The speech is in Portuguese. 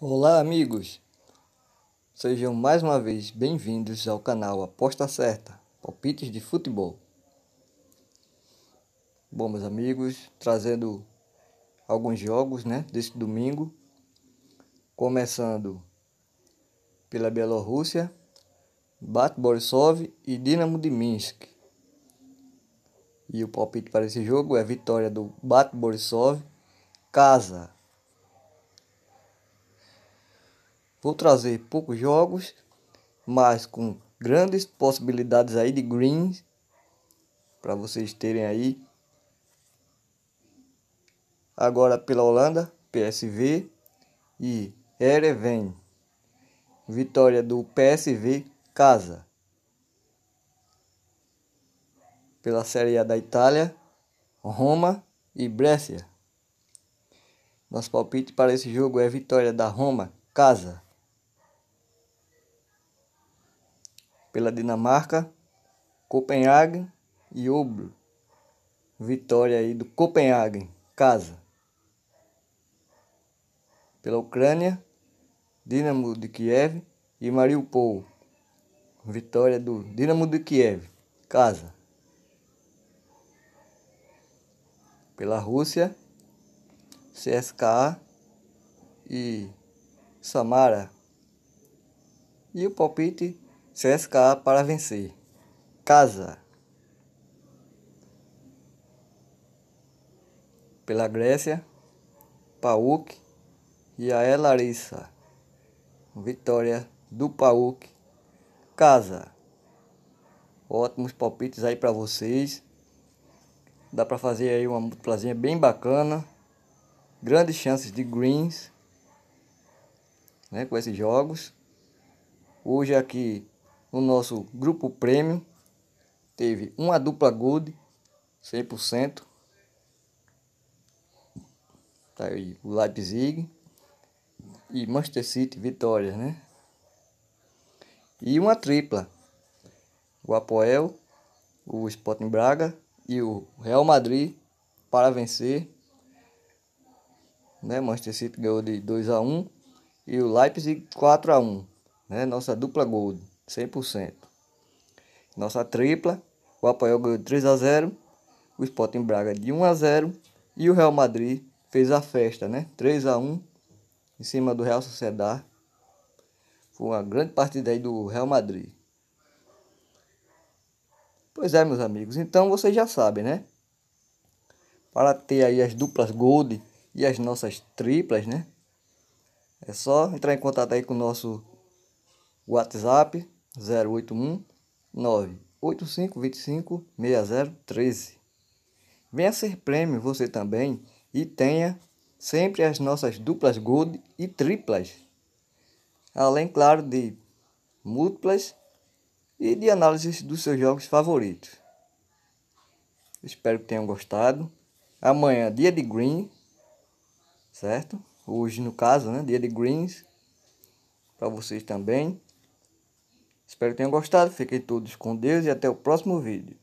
Olá, amigos! Sejam mais uma vez bem-vindos ao canal Aposta Certa Palpites de Futebol. Bom, meus amigos, trazendo alguns jogos né, deste domingo, começando pela Bielorrússia, Bat Borisov e Dinamo de Minsk. E o palpite para esse jogo é vitória do Bat Borisov, casa Vou trazer poucos jogos, mas com grandes possibilidades aí de greens para vocês terem aí. Agora pela Holanda, PSV e Ereven. Vitória do PSV Casa. Pela Série A da Itália, Roma e Brescia. Nosso palpite para esse jogo é vitória da Roma Casa. pela Dinamarca, Copenhague e Oblo. Vitória aí do Copenhague, casa. Pela Ucrânia, Dinamo de Kiev e Mariupol. Vitória do Dinamo de Kiev, casa. Pela Rússia, CSKA e Samara. E o palpite CSKA para vencer. Casa. Pela Grécia, Pauk e a Elarissa, Vitória do Pauk. Casa. Ótimos palpites aí para vocês. Dá para fazer aí uma plazinha bem bacana. Grandes chances de greens. Né, com esses jogos. Hoje aqui no nosso grupo prêmio teve uma dupla gold 100%. Tá aí o Leipzig e Manchester City vitórias, né? E uma tripla. O Apoel, o Sporting Braga e o Real Madrid para vencer. Né? Manchester City ganhou de 2 a 1 e o Leipzig 4 a 1, né? Nossa dupla gold. 100%. Nossa tripla, o Apoel ganhou 3 a 0, o Sporting Braga de 1 a 0 e o Real Madrid fez a festa, né? 3 a 1 em cima do Real Sociedad. Foi uma grande partida aí do Real Madrid. Pois é, meus amigos, então vocês já sabem, né? Para ter aí as duplas Gold e as nossas triplas, né? É só entrar em contato aí com o nosso WhatsApp 081985256013. Venha ser prêmio você também e tenha sempre as nossas duplas gold e triplas. Além, claro, de múltiplas e de análises dos seus jogos favoritos. Espero que tenham gostado. Amanhã, dia de green, certo? Hoje, no caso, né? Dia de greens para vocês também. Espero que tenham gostado. Fiquem todos com Deus e até o próximo vídeo.